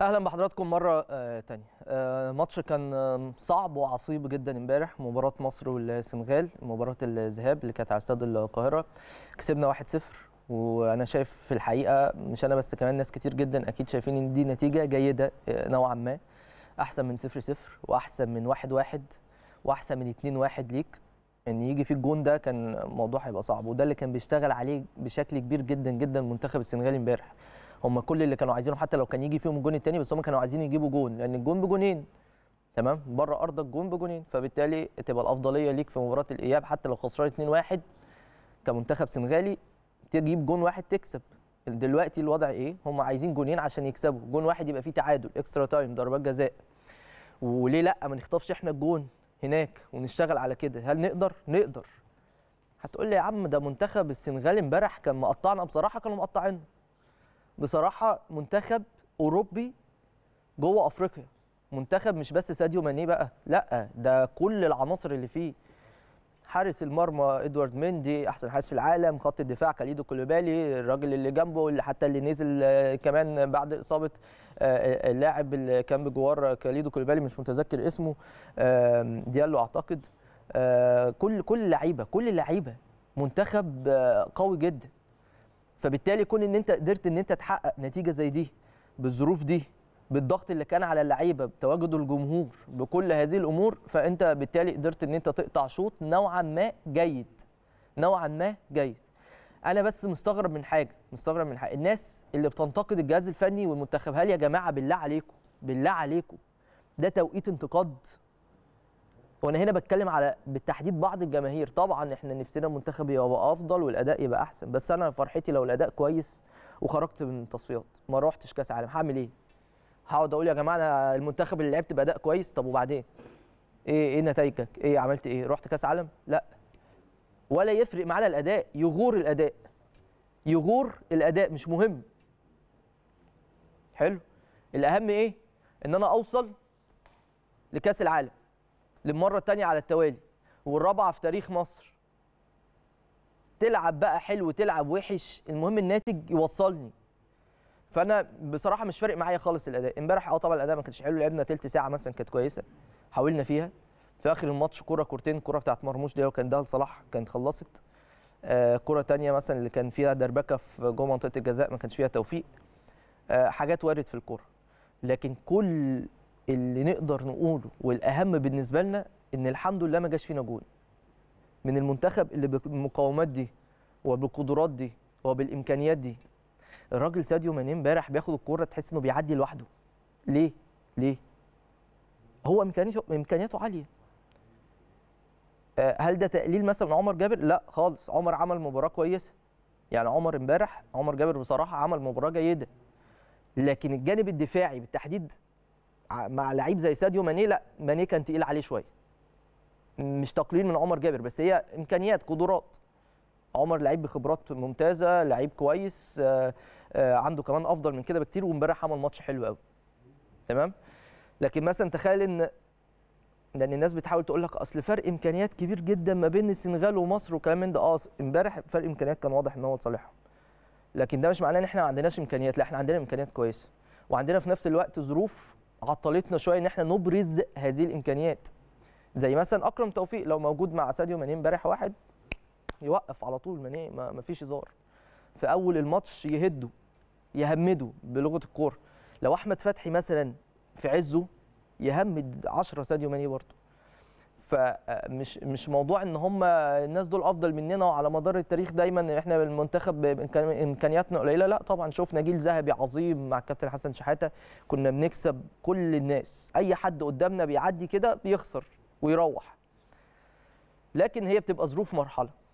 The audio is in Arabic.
اهلا بحضراتكم مره آه، تانية آه، ماتش كان صعب وعصيب جدا امبارح مباراه مصر والسنغال مباراه الذهاب اللي كانت على استاد القاهره كسبنا 1-0 وانا شايف في الحقيقه مش انا بس كمان ناس كتير جدا اكيد شايفين ان دي نتيجه جيده آه، نوعا ما احسن من 0-0 واحسن من 1-1 واحسن من 2-1 ليك ان يجي فيه الجون ده كان الموضوع هيبقى صعب وده اللي كان بيشتغل عليه بشكل كبير جدا جدا منتخب السنغال امبارح هم كل اللي كانوا عايزينهم حتى لو كان يجي فيهم الجون الثاني بس هم كانوا عايزين يجيبوا جون لان الجون بجونين تمام بره ارضك جون بجونين فبالتالي تبقى الافضليه ليك في مباراه الاياب حتى لو خسران 2-1 كمنتخب سنغالي تجيب جون واحد تكسب دلوقتي الوضع ايه هم عايزين جونين عشان يكسبوا جون واحد يبقى فيه تعادل اكسترا تايم ضربات جزاء وليه لا ما نخطفش احنا الجون هناك ونشتغل على كده هل نقدر نقدر هتقول لي يا عم ده منتخب السنغال امبارح كان مقطعنا بصراحه كانوا مقطعيننا بصراحه منتخب اوروبي جوه افريقيا منتخب مش بس ساديو ماني بقى لا ده كل العناصر اللي فيه حارس المرمى ادوارد مندي احسن حارس في العالم خط الدفاع كاليدو كولوبالي الراجل اللي جنبه اللي حتى اللي نزل آه، كمان بعد اصابه آه، آه، اللاعب اللي كان بجوار كاليدو كولوبالي مش متذكر اسمه ديالو اعتقد كل كل لعيبه كل لعيبه منتخب قوي جدا فبالتالي كون ان انت قدرت ان انت تحقق نتيجه زي دي بالظروف دي بالضغط اللي كان على اللعيبه بتواجد الجمهور بكل هذه الامور فانت بالتالي قدرت ان انت تقطع شوط نوعا ما جيد نوعا ما جيد انا بس مستغرب من حاجه مستغرب من حاجه الناس اللي بتنتقد الجهاز الفني والمنتخب هل يا جماعه بالله عليكم بالله عليكم ده توقيت انتقاد وانا هنا بتكلم على بالتحديد بعض الجماهير طبعا احنا نفسنا المنتخب يبقى افضل والاداء يبقى احسن بس انا فرحتي لو الاداء كويس وخرجت من التصفيات ما روحتش كاس عالم هعمل ايه هقعد اقول يا جماعه انا المنتخب اللي لعبت باداء كويس طب وبعدين ايه ايه نتائجك ايه عملت ايه رحت كاس عالم لا ولا يفرق معانا الاداء يغور الاداء يغور الاداء مش مهم حلو الاهم ايه ان انا اوصل لكاس العالم للمره الثانيه على التوالي والرابعه في تاريخ مصر تلعب بقى حلو تلعب وحش المهم الناتج يوصلني فانا بصراحه مش فارق معايا خالص الاداء امبارح اه طبعا الاداء ما كانش حلو لعبنا ثلث ساعه مثلا كانت كويسه حاولنا فيها في اخر الماتش كره كورتين كره بتاعت مرموش دي كان ده لصلاح كانت خلصت آه كره ثانيه مثلا اللي كان فيها دربكه في جوه منطقه الجزاء ما كانش فيها توفيق آه حاجات وارد في الكوره لكن كل اللي نقدر نقوله والاهم بالنسبه لنا ان الحمد لله ما جاش فينا جول من المنتخب اللي بالمقاومات دي وبالقدرات دي وبالامكانيات دي الراجل ساديو ماني امبارح بياخد الكوره تحس انه بيعدي لوحده ليه ليه هو امكانياته امكانياته عاليه آه، هل ده تقليل مثلا عمر جابر لا خالص عمر عمل مباراه كويسه يعني عمر امبارح عمر جابر بصراحه عمل مباراه جيده لكن الجانب الدفاعي بالتحديد مع لعيب زي ساديو ماني لا ماني كان تقيل عليه شويه مش تقليل من عمر جابر بس هي امكانيات قدرات عمر لعيب بخبرات ممتازه لعيب كويس آه، آه، عنده كمان افضل من كده بكتير وامبارح عمل ماتش حلو قوي تمام لكن مثلا تخيل ان لان الناس بتحاول تقول لك اصل فرق امكانيات كبير جدا ما بين السنغال ومصر وكلام من ده اه امبارح فرق امكانيات كان واضح ان هو لصالحهم لكن ده مش معناه ان احنا ما عندناش امكانيات لا احنا عندنا امكانيات كويسه وعندنا في نفس الوقت ظروف عطلتنا شويه ان احنا نبرز هذه الامكانيات زي مثلا اكرم توفيق لو موجود مع ساديو ماني امبارح واحد يوقف على طول ماني ما فيش هزار في اول الماتش يهده يهمده بلغه الكوره لو احمد فتحي مثلا في عزه يهمد 10 ساديو ماني برضه فمش مش موضوع ان هم الناس دول افضل مننا وعلى مدار التاريخ دايما احنا المنتخب امكانياتنا قليله لا طبعا شفنا جيل ذهبي عظيم مع الكابتن حسن شحاته كنا بنكسب كل الناس اي حد قدامنا بيعدي كده بيخسر ويروح لكن هي بتبقى ظروف مرحله